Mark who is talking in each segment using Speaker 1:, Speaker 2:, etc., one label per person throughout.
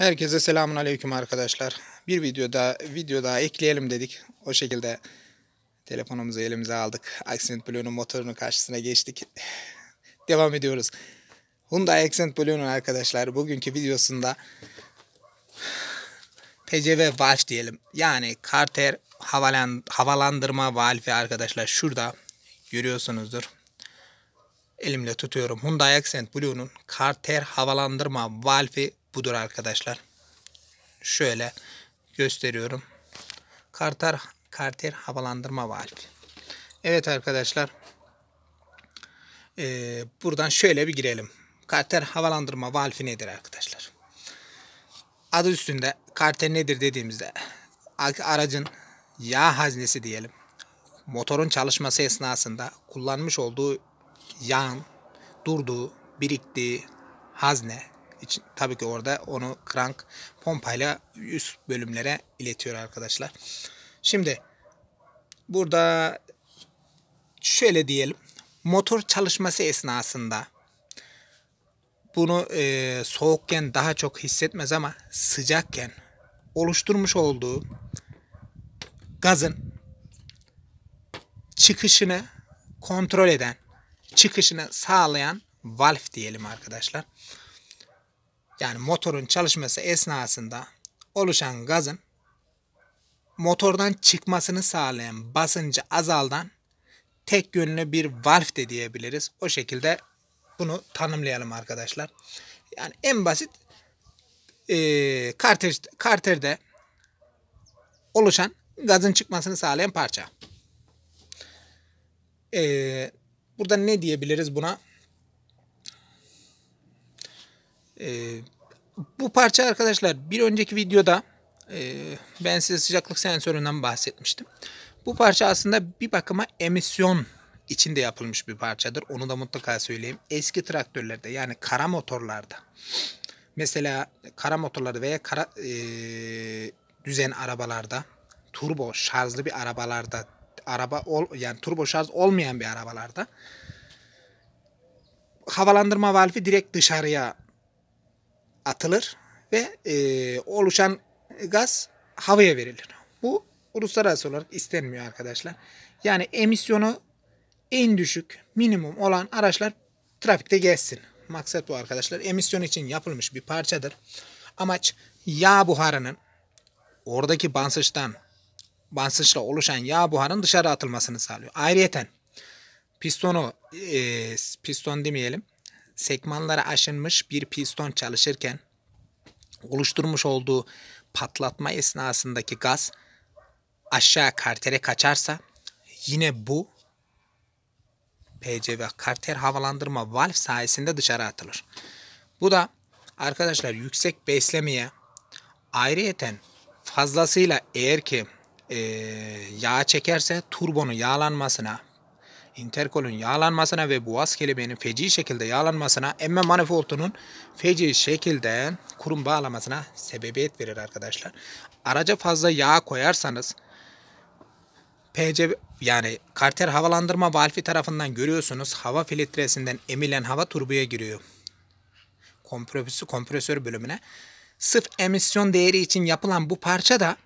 Speaker 1: Herkese selamun aleyküm arkadaşlar. Bir video daha, video daha ekleyelim dedik. O şekilde telefonumuzu elimize aldık. Accent Blue'nun motorunun karşısına geçtik. Devam ediyoruz. Hyundai Accent Blue'nun arkadaşlar bugünkü videosunda PCV valve diyelim. Yani karter havalan, havalandırma valfi arkadaşlar şurada görüyorsunuzdur. Elimle tutuyorum. Hyundai Accent Blue'nun karter havalandırma valfi budur arkadaşlar. Şöyle gösteriyorum. Karter, karter havalandırma valfi. Evet arkadaşlar. Ee, buradan şöyle bir girelim. Karter havalandırma valfi nedir arkadaşlar? Adı üstünde karter nedir dediğimizde aracın yağ haznesi diyelim. Motorun çalışması esnasında kullanmış olduğu yağın durduğu, biriktiği hazne için, tabii ki orada onu crank pompayla üst bölümlere iletiyor arkadaşlar. Şimdi burada şöyle diyelim. Motor çalışması esnasında bunu e, soğukken daha çok hissetmez ama sıcakken oluşturmuş olduğu gazın çıkışını kontrol eden, çıkışını sağlayan valve diyelim arkadaşlar yani motorun çalışması esnasında oluşan gazın motordan çıkmasını sağlayan basıncı azaldan tek yönlü bir valve de diyebiliriz. O şekilde bunu tanımlayalım arkadaşlar. Yani en basit e, karter, karterde oluşan gazın çıkmasını sağlayan parça. E, burada ne diyebiliriz buna? E, bu parça arkadaşlar bir önceki videoda e, ben size sıcaklık sensöründen bahsetmiştim. Bu parça aslında bir bakıma emisyon içinde yapılmış bir parçadır. Onu da mutlaka söyleyeyim. Eski traktörlerde yani kara motorlarda mesela kara motorlarda veya kara e, düzen arabalarda turbo şarjlı bir arabalarda araba ol, yani turbo şarj olmayan bir arabalarda havalandırma valfi direkt dışarıya atılır ve e, oluşan gaz havaya verilir. Bu uluslararası olarak istenmiyor arkadaşlar. Yani emisyonu en düşük minimum olan araçlar trafikte gelsin. Maksat bu arkadaşlar. Emisyon için yapılmış bir parçadır. Amaç yağ buharının oradaki bansıştan bansışla oluşan yağ buharının dışarı atılmasını sağlıyor. Ayrıyeten pistonu e, piston demeyelim sekmanlara aşınmış bir piston çalışırken oluşturmuş olduğu patlatma esnasındaki gaz aşağı kartere kaçarsa yine bu PCV karter havalandırma valf sayesinde dışarı atılır. Bu da arkadaşlar yüksek beslemeye ayrıyeten fazlasıyla eğer ki e, yağ çekerse turbo'nu yağlanmasına interkolun yağlanmasına ve boğaz kelebeğinin feci şekilde yağlanmasına emme manifoldunun feci şekilde kurum bağlamasına sebebiyet verir arkadaşlar. Araca fazla yağ koyarsanız PC yani karter havalandırma valfi tarafından görüyorsunuz hava filtresinden emilen hava turboya giriyor. Kompresör, kompresör bölümüne. Sıf emisyon değeri için yapılan bu parça da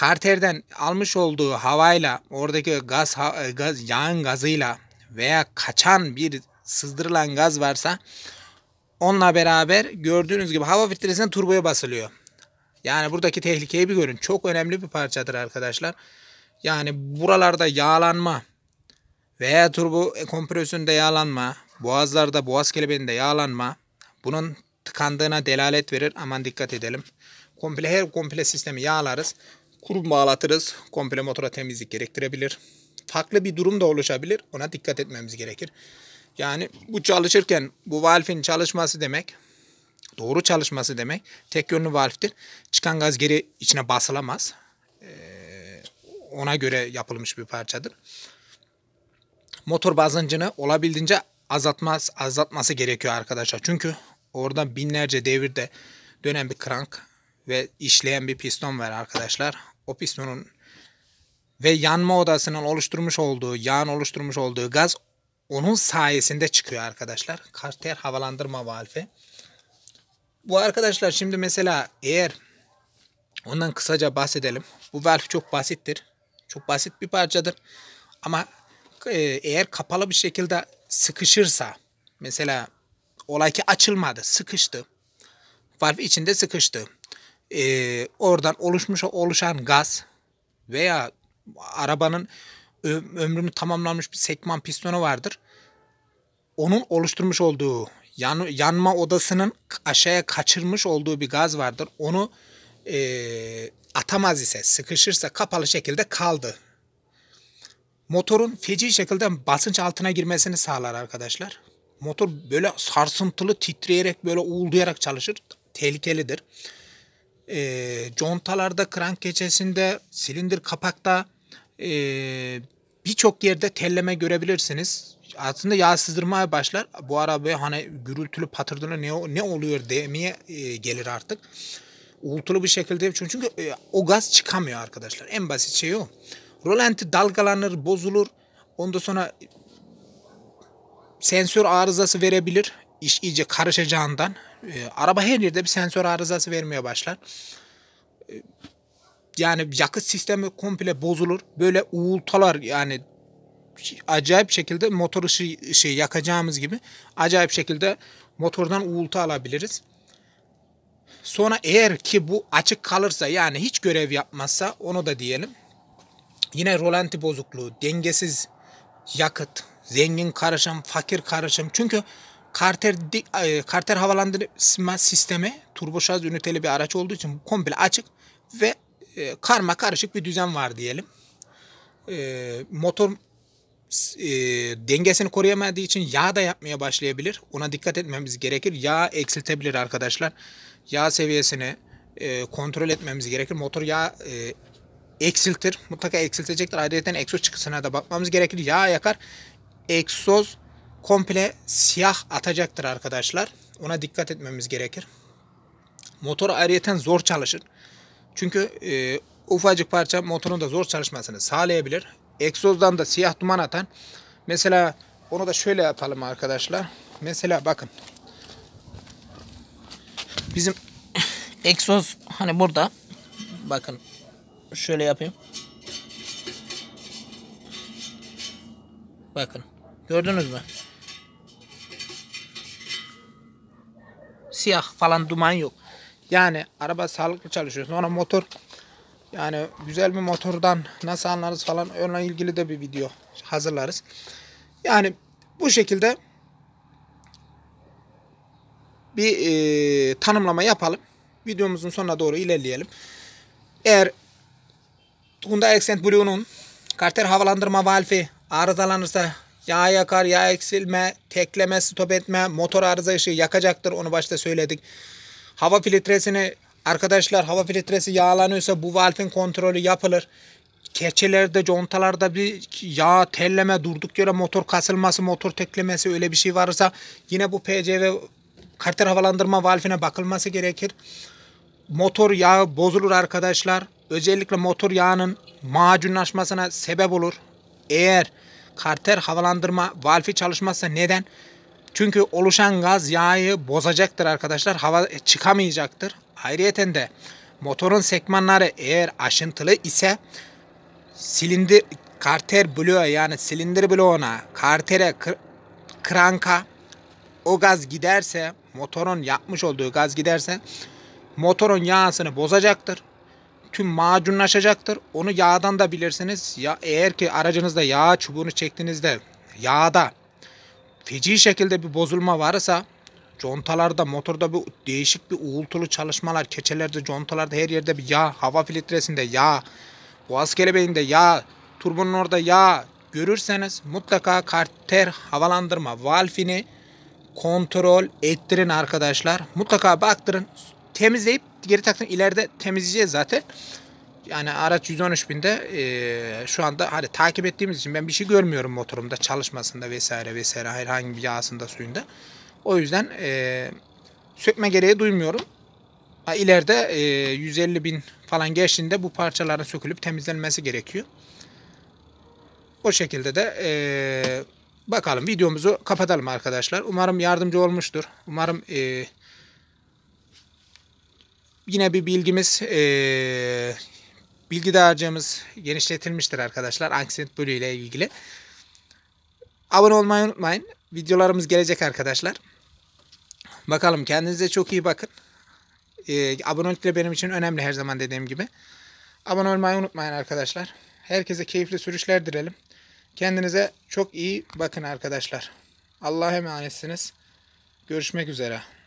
Speaker 1: Carter'den almış olduğu havayla, oradaki gaz, e, gaz yağın gazıyla veya kaçan bir sızdırılan gaz varsa onunla beraber gördüğünüz gibi hava filtresine turboya basılıyor. Yani buradaki tehlikeyi bir görün. Çok önemli bir parçadır arkadaşlar. Yani buralarda yağlanma veya turbo kompresöründe yağlanma, boğazlarda boğaz kelebeğinde yağlanma bunun tıkandığına delalet verir. Aman dikkat edelim. Komple her komple sistemi yağlarız. Kurum bağlatırız. Komple motora temizlik gerektirebilir. Farklı bir durum da oluşabilir. Ona dikkat etmemiz gerekir. Yani bu çalışırken bu valfin çalışması demek doğru çalışması demek tek yönlü valftir. Çıkan gaz geri içine basılamaz. Ee, ona göre yapılmış bir parçadır. Motor bazıncını olabildiğince azaltmaz, azaltması gerekiyor arkadaşlar. Çünkü orada binlerce devirde dönen bir krank ve işleyen bir piston var arkadaşlar. O pistonun ve yanma odasının oluşturmuş olduğu, yağın oluşturmuş olduğu gaz onun sayesinde çıkıyor arkadaşlar. Karter havalandırma valfi. Bu arkadaşlar şimdi mesela eğer ondan kısaca bahsedelim. Bu valf çok basittir. Çok basit bir parçadır. Ama e, eğer kapalı bir şekilde sıkışırsa mesela olay ki açılmadı, sıkıştı. Valf içinde sıkıştı e, oradan oluşmuş oluşan gaz veya arabanın ömrünü tamamlanmış bir sekman pistonu vardır. Onun oluşturmuş olduğu yan, yanma odasının aşağıya kaçırmış olduğu bir gaz vardır. Onu e, atamaz ise sıkışırsa kapalı şekilde kaldı. Motorun feci şekilde basınç altına girmesini sağlar arkadaşlar. Motor böyle sarsıntılı titreyerek böyle uğuldayarak çalışır. Tehlikelidir e, contalarda, krank keçesinde, silindir kapakta e, birçok yerde telleme görebilirsiniz. Aslında yağ sızdırmaya başlar. Bu arabaya hani gürültülü patırdını ne, ne oluyor demeye e, gelir artık. Uğultulu bir şekilde çünkü, çünkü e, o gaz çıkamıyor arkadaşlar. En basit şey o. Rolanti dalgalanır, bozulur. Ondan sonra sensör arızası verebilir. İş iyice karışacağından e, araba her yerde bir sensör arızası vermeye başlar. E, yani yakıt sistemi komple bozulur. Böyle uğultalar yani acayip şekilde motor ışığı şey yakacağımız gibi acayip şekilde motordan uğultu alabiliriz. Sonra eğer ki bu açık kalırsa yani hiç görev yapmazsa onu da diyelim. Yine rolanti bozukluğu, dengesiz yakıt, zengin karışım, fakir karışım. Çünkü Karter, e, karter havalandırma sistemi turboşarj üniteli bir araç olduğu için komple açık ve e, karma karışık bir düzen var diyelim. E, motor e, dengesini koruyamadığı için yağ da yapmaya başlayabilir. Ona dikkat etmemiz gerekir. Yağ eksiltebilir arkadaşlar. Yağ seviyesini kontrol etmemiz gerekir. Motor yağ eksiltir. Mutlaka eksiltecektir. Ayrıca egzoz çıkısına da bakmamız gerekir. Yağ yakar. Egzoz komple siyah atacaktır arkadaşlar. Ona dikkat etmemiz gerekir. Motor ayrıyeten zor çalışır. Çünkü e, ufacık parça motorun da zor çalışmasını sağlayabilir. Egzozdan da siyah duman atan. Mesela onu da şöyle yapalım arkadaşlar. Mesela bakın. Bizim egzoz hani burada. Bakın şöyle yapayım. Bakın. Gördünüz mü? siyah falan duman yok. Yani araba sağlıklı çalışıyor. Sonra motor yani güzel bir motordan nasıl anlarız falan onunla ilgili de bir video hazırlarız. Yani bu şekilde bir e, tanımlama yapalım. Videomuzun sonuna doğru ilerleyelim. Eğer Hyundai Accent Blue'nun karter havalandırma valfi arızalanırsa Yağ yakar, yağ eksilme, tekleme, stop etme, motor arıza ışığı yakacaktır. Onu başta söyledik. Hava filtresini arkadaşlar hava filtresi yağlanıyorsa bu valfin kontrolü yapılır. Keçelerde, contalarda bir yağ telleme, durduk yere motor kasılması, motor teklemesi öyle bir şey varsa yine bu PCV karter havalandırma valfine bakılması gerekir. Motor yağı bozulur arkadaşlar. Özellikle motor yağının macunlaşmasına sebep olur. Eğer Karter havalandırma valfi çalışmazsa neden? Çünkü oluşan gaz yağı bozacaktır arkadaşlar. Hava çıkamayacaktır. Ayrıca de motorun sekmanları eğer aşıntılı ise silindir karter bloğa yani silindir bloğuna, kartere, kr kranka o gaz giderse, motorun yapmış olduğu gaz giderse motorun yağısını bozacaktır tüm macunlaşacaktır. Onu yağdan da bilirsiniz. Ya, eğer ki aracınızda yağ çubuğunu çektiğinizde yağda feci şekilde bir bozulma varsa contalarda motorda bir değişik bir uğultulu çalışmalar keçelerde contalarda her yerde bir yağ hava filtresinde yağ boğaz kelebeğinde yağ turbonun orada yağ görürseniz mutlaka karter havalandırma valfini kontrol ettirin arkadaşlar. Mutlaka baktırın temizleyip geri taktım. ileride temizleyeceğiz zaten. Yani araç 113 binde e, şu anda hani takip ettiğimiz için ben bir şey görmüyorum motorumda çalışmasında vesaire vesaire herhangi bir yağsında suyunda. O yüzden e, sökme gereği duymuyorum. Ha, ileride e, 150 bin falan geçtiğinde bu parçaların sökülüp temizlenmesi gerekiyor. O şekilde de e, bakalım videomuzu kapatalım arkadaşlar. Umarım yardımcı olmuştur. Umarım e, Yine bir bilgimiz, e, bilgi dağarcığımız genişletilmiştir arkadaşlar. anksiyet bölüğü ile ilgili. Abone olmayı unutmayın. Videolarımız gelecek arkadaşlar. Bakalım kendinize çok iyi bakın. E, abonelik de benim için önemli her zaman dediğim gibi. Abone olmayı unutmayın arkadaşlar. Herkese keyifli sürüşler dilerim. Kendinize çok iyi bakın arkadaşlar. Allah'a emanetsiniz. Görüşmek üzere.